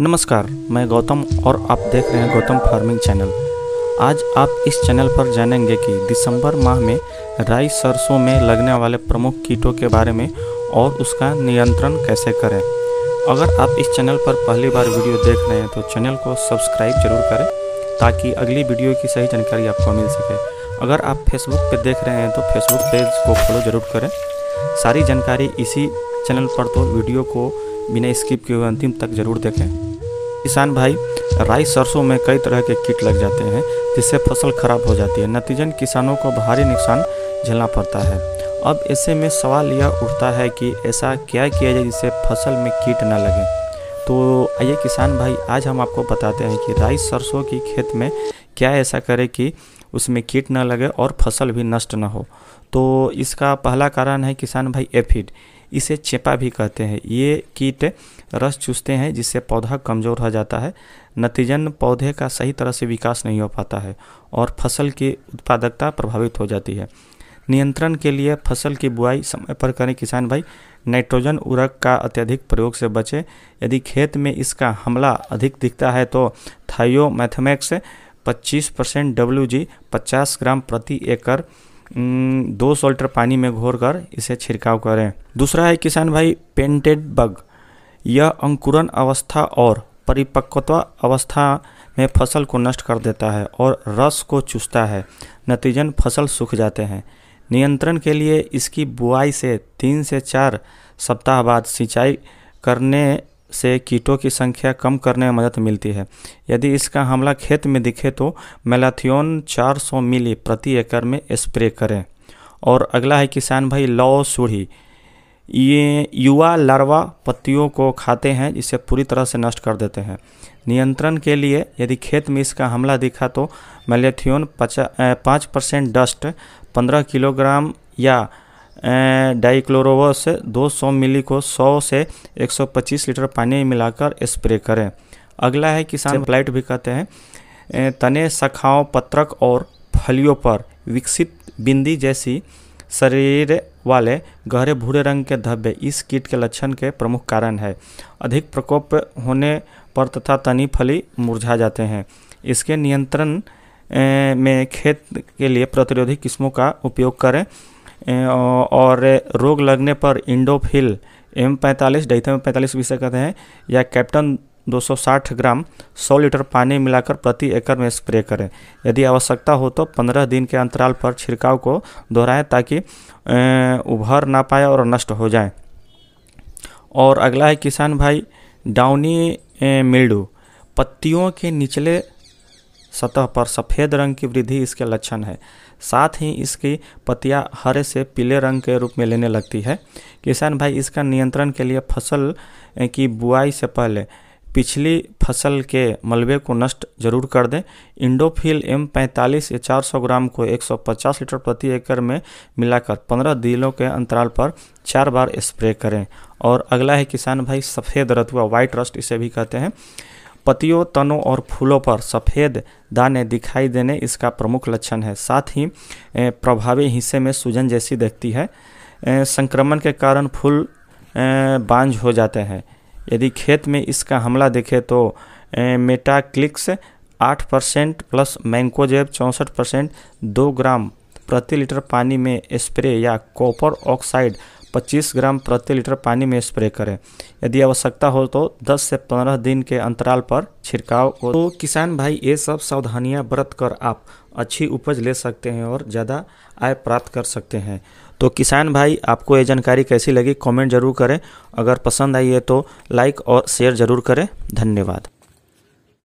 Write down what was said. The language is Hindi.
नमस्कार मैं गौतम और आप देख रहे हैं गौतम फार्मिंग चैनल आज आप इस चैनल पर जानेंगे कि दिसंबर माह में राई सरसों में लगने वाले प्रमुख कीटों के बारे में और उसका नियंत्रण कैसे करें अगर आप इस चैनल पर पहली बार वीडियो देख रहे हैं तो चैनल को सब्सक्राइब जरूर करें ताकि अगली वीडियो की सही जानकारी आपको मिल सके अगर आप फेसबुक पर देख रहे हैं तो फेसबुक पेज को फॉलो ज़रूर करें सारी जानकारी इसी चैनल पर तो वीडियो को बिना स्किप किए अंतिम तक ज़रूर देखें किसान भाई राई सरसों में कई तरह के कीट लग जाते हैं जिससे फसल खराब हो जाती है नतीजन किसानों को भारी नुकसान झेलना पड़ता है अब ऐसे में सवाल यह उठता है कि ऐसा क्या किया जाए जिससे फसल में कीट ना लगे तो आइए किसान भाई आज हम आपको बताते हैं कि राई सरसों की खेत में क्या ऐसा करें कि उसमें कीट न लगे और फसल भी नष्ट न हो तो इसका पहला कारण है किसान भाई एफिड इसे चेपा भी कहते हैं ये कीट रस चूसते हैं जिससे पौधा कमज़ोर हो जाता है नतीजन पौधे का सही तरह से विकास नहीं हो पाता है और फसल की उत्पादकता प्रभावित हो जाती है नियंत्रण के लिए फसल की बुआई समय पर करें किसान भाई नाइट्रोजन उर्वरक का अत्यधिक प्रयोग से बचें यदि खेत में इसका हमला अधिक दिखता है तो थायोमैथमैक्स 25 परसेंट डब्ल्यू जी पचास ग्राम प्रति एकड़ दो सोल्टर पानी में घोर कर इसे छिड़काव करें दूसरा है किसान भाई पेंटेड बग यह अंकुरन अवस्था और परिपक्वता अवस्था में फसल को नष्ट कर देता है और रस को चूसता है नतीजन फसल सूख जाते हैं नियंत्रण के लिए इसकी बुआई से तीन से चार सप्ताह बाद सिंचाई करने से कीटों की संख्या कम करने में मदद मिलती है यदि इसका हमला खेत में दिखे तो मेलाथियोन 400 मिली प्रति एकड़ में स्प्रे करें और अगला है किसान भाई लौ सूढ़ी ये युवा लार्वा पत्तियों को खाते हैं जिसे पूरी तरह से नष्ट कर देते हैं नियंत्रण के लिए यदि खेत में इसका हमला दिखा तो मेलेथियोन पचा पाँच परसेंट डस्ट पंद्रह किलोग्राम या अं, डाइक्लोरोवा से 200 मिली को 100 से 125 लीटर पानी मिलाकर स्प्रे करें अगला है किसान प्लाइट अच्छा। भी कहते हैं अं, तने शाखाओं पत्रक और फलियों पर विकसित बिंदी जैसी शरीर वाले गहरे भूरे रंग के धब्बे इस कीट के लक्षण के प्रमुख कारण है अधिक प्रकोप होने पर तथा तनी फली मुरझा जाते हैं इसके नियंत्रण अं, में खेत के लिए प्रतिरोधी किस्मों का उपयोग करें और रोग लगने पर इंडोफिल एम पैंतालीस डेथम पैंतालीस विषय कहते हैं या कैप्टन 260 ग्राम 100 लीटर पानी मिलाकर प्रति एकड़ में स्प्रे करें यदि आवश्यकता हो तो 15 दिन के अंतराल पर छिड़काव को दोहराएं ताकि उभर ना पाए और नष्ट हो जाए और अगला है किसान भाई डाउनी मिल्डू पत्तियों के निचले सतह पर सफ़ेद रंग की वृद्धि इसके लक्षण है साथ ही इसकी पतिया हरे से पीले रंग के रूप में लेने लगती है किसान भाई इसका नियंत्रण के लिए फसल की बुआई से पहले पिछली फसल के मलबे को नष्ट जरूर कर दें इंडोफिल एम पैंतालीस या 400 ग्राम को 150 लीटर प्रति एकड़ में मिलाकर 15 दिनों के अंतराल पर चार बार स्प्रे करें और अगला है किसान भाई सफ़ेद रतुआ व्हाइट रस्ट इसे भी कहते हैं पतियों तनों और फूलों पर सफ़ेद दाने दिखाई देने इसका प्रमुख लक्षण है साथ ही प्रभावी हिस्से में सूजन जैसी दिखती है संक्रमण के कारण फूल बांझ हो जाते हैं यदि खेत में इसका हमला देखे तो मेटाक्लिक्स आठ परसेंट प्लस मैंकोजेब चौंसठ परसेंट दो ग्राम प्रति लीटर पानी में स्प्रे या कॉपर ऑक्साइड 25 ग्राम प्रति लीटर पानी में स्प्रे करें यदि आवश्यकता हो तो 10 से 15 दिन के अंतराल पर छिड़काव हो तो किसान भाई ये सब सावधानियां बरत कर आप अच्छी उपज ले सकते हैं और ज़्यादा आय प्राप्त कर सकते हैं तो किसान भाई आपको ये जानकारी कैसी लगी कमेंट जरूर करें अगर पसंद आई है तो लाइक और शेयर ज़रूर करें धन्यवाद